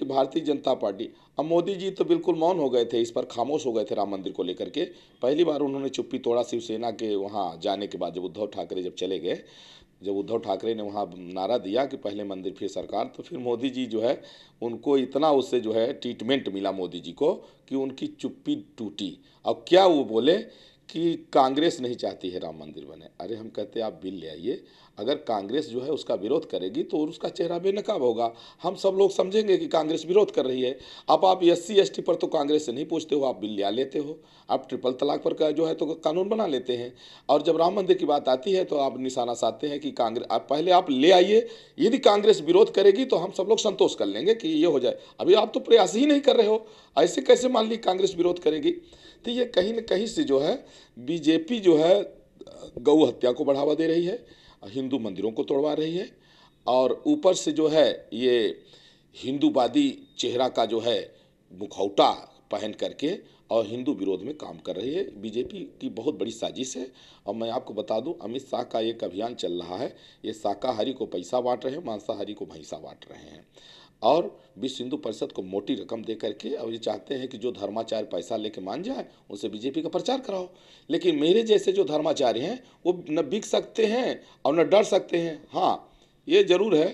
कि भारतीय जनता पार्टी अब मोदी जी तो बिल्कुल मौन हो गए थे इस पर खामोश हो गए थे राम मंदिर को लेकर के पहली बार उन्होंने चुप्पी तोड़ा शिवसेना के वहाँ जाने के बाद जब उद्धव ठाकरे जब चले गए जब उद्धव ठाकरे ने वहाँ नारा दिया कि पहले मंदिर फिर सरकार तो फिर मोदी जी जो है उनको इतना उससे जो है ट्रीटमेंट मिला मोदी जी को कि उनकी चुप्पी टूटी अब क्या वो बोले कि कांग्रेस नहीं चाहती है राम मंदिर बने अरे हम कहते हैं आप बिल ले आइए अगर कांग्रेस जो है उसका विरोध करेगी तो उसका चेहरा बेनकाब होगा हम सब लोग समझेंगे कि कांग्रेस विरोध कर रही है अब आप एस सी पर तो कांग्रेस से नहीं पूछते हो आप बिल ले लेते हो आप ट्रिपल तलाक पर का जो है तो कानून बना लेते हैं और जब राम मंदिर की बात आती है तो आप निशाना साधते हैं कि कांग्रेस आप पहले आप ले आइए यदि कांग्रेस विरोध करेगी तो हम सब लोग संतोष कर लेंगे कि ये हो जाए अभी आप तो प्रयास ही नहीं कर रहे हो ऐसे कैसे मान ली कांग्रेस विरोध करेगी तो ये कहीं ना कहीं से जो है बीजेपी जो है गऊ हत्या को बढ़ावा दे रही है हिंदू मंदिरों को तोड़वा रही है और ऊपर से जो है ये हिंदूवादी चेहरा का जो है मुखौटा पहन करके और हिंदू विरोध में काम कर रही है बीजेपी की बहुत बड़ी साजिश है और मैं आपको बता दूं अमित शाह का एक अभियान चल रहा है ये शाकाहारी को पैसा बांट रहे हैं मांसाहारी को भैंसा बांट रहे हैं और विश्व हिंदू परिषद को मोटी रकम दे करके और ये चाहते हैं कि जो धर्माचार्य पैसा लेके मान जाए उनसे बीजेपी का प्रचार कराओ लेकिन मेरे जैसे जो धर्माचार्य हैं वो न बिक सकते हैं और न डर सकते हैं हाँ ये ज़रूर है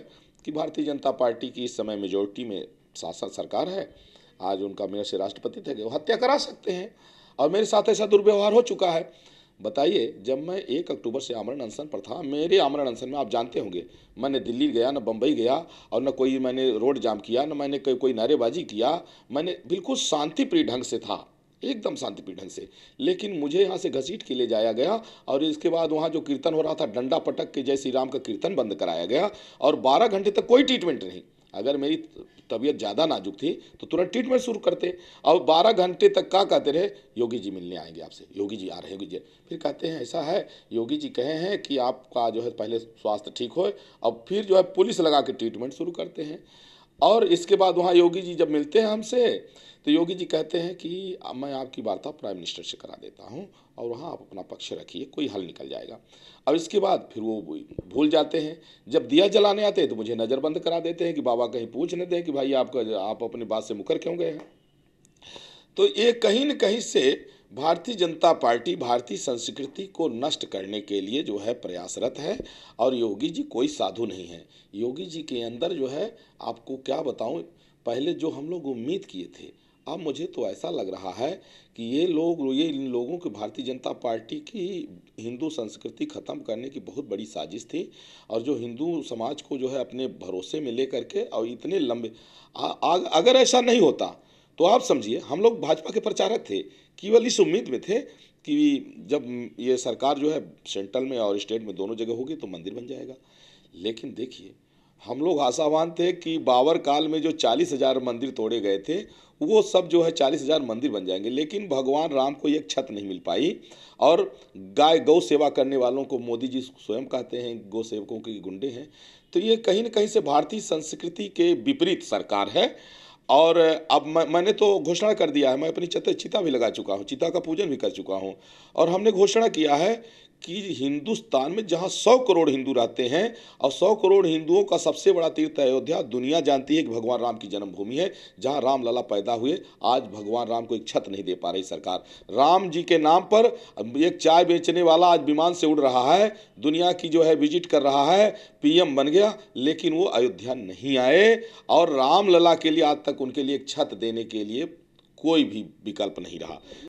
कि भारतीय जनता पार्टी की इस समय मेजोरिटी में शासन सरकार है आज उनका मेयर से राष्ट्रपति थे वो हत्या करा सकते हैं और मेरे साथ ऐसा दुर्व्यवहार हो चुका है बताइए जब मैं एक अक्टूबर से आमरण अनशन पर था मेरे आमरण अनशन में आप जानते होंगे मैंने दिल्ली गया ना बम्बई गया और ना कोई मैंने रोड जाम किया ना मैंने कोई नारेबाजी किया मैंने बिल्कुल शांतिप्रिय ढंग से था एकदम शांतिप्रिय ढंग से लेकिन मुझे यहाँ से घसीट के ले जाया गया और इसके बाद वहाँ जो कीर्तन हो रहा था डंडा पटक के जय श्री राम का कीर्तन बंद कराया गया और बारह घंटे तक कोई ट्रीटमेंट नहीं अगर मेरी तबीयत ज़्यादा नाजुक थी तो तुरंत ट्रीटमेंट शुरू करते और बारह घंटे तक का कहते रहे योगी जी मिलने आएंगे आपसे योगी जी आ रहे योगी जी फिर कहते हैं ऐसा है योगी जी कहे हैं कि आपका जो है पहले स्वास्थ्य ठीक हो और फिर जो है पुलिस लगा के ट्रीटमेंट शुरू करते हैं और इसके बाद वहाँ योगी जी जब मिलते हैं हमसे तो योगी जी कहते हैं कि मैं आपकी वार्ता प्राइम मिनिस्टर से करा देता हूँ और वहाँ आप अपना पक्ष रखिए कोई हल निकल जाएगा अब इसके बाद फिर वो भूल जाते हैं जब दिया जलाने आते हैं तो मुझे नज़रबंद करा देते हैं कि बाबा कहीं पूछ न दें कि भाई आपका आप अपनी बात से मुकर क्यों गए हैं तो ये कहीं न कहीं से भारतीय जनता पार्टी भारतीय संस्कृति को नष्ट करने के लिए जो है प्रयासरत है और योगी जी कोई साधु नहीं है योगी जी के अंदर जो है आपको क्या बताऊं पहले जो हम लोग उम्मीद किए थे अब मुझे तो ऐसा लग रहा है कि ये लोग ये इन लोगों की भारतीय जनता पार्टी की हिंदू संस्कृति ख़त्म करने की बहुत बड़ी साजिश थी और जो हिंदू समाज को जो है अपने भरोसे में ले करके और इतने लंबे आ, आ, अगर ऐसा नहीं होता तो आप समझिए हम लोग भाजपा के प्रचारक थे केवल इस उम्मीद में थे कि जब ये सरकार जो है सेंट्रल में और स्टेट में दोनों जगह होगी तो मंदिर बन जाएगा लेकिन देखिए हम लोग आशावान थे कि बावर काल में जो चालीस हजार मंदिर तोड़े गए थे वो सब जो है चालीस हजार मंदिर बन जाएंगे लेकिन भगवान राम को एक छत नहीं मिल पाई और गाय गौ सेवा करने वालों को मोदी जी स्वयं कहते हैं गौ सेवकों के गुंडे हैं तो ये कहीं ना कहीं से भारतीय संस्कृति के विपरीत सरकार है और अब मैं मैंने तो घोषणा कर दिया है मैं अपनी चत चिता भी लगा चुका हूँ चिता का पूजन भी कर चुका हूँ और हमने घोषणा किया है कि हिंदुस्तान में जहाँ सौ करोड़ हिंदू रहते हैं और सौ करोड़ हिंदुओं का सबसे बड़ा तीर्थ अयोध्या दुनिया जानती है कि भगवान राम की जन्मभूमि है जहाँ राम लला पैदा हुए आज भगवान राम को एक छत नहीं दे पा रही सरकार राम जी के नाम पर एक चाय बेचने वाला आज विमान से उड़ रहा है दुनिया की जो है विजिट कर रहा है पीएम बन गया लेकिन वो अयोध्या नहीं आए और रामलला के लिए आज तक तक उनके लिए एक छत देने के लिए कोई भी विकल्प नहीं रहा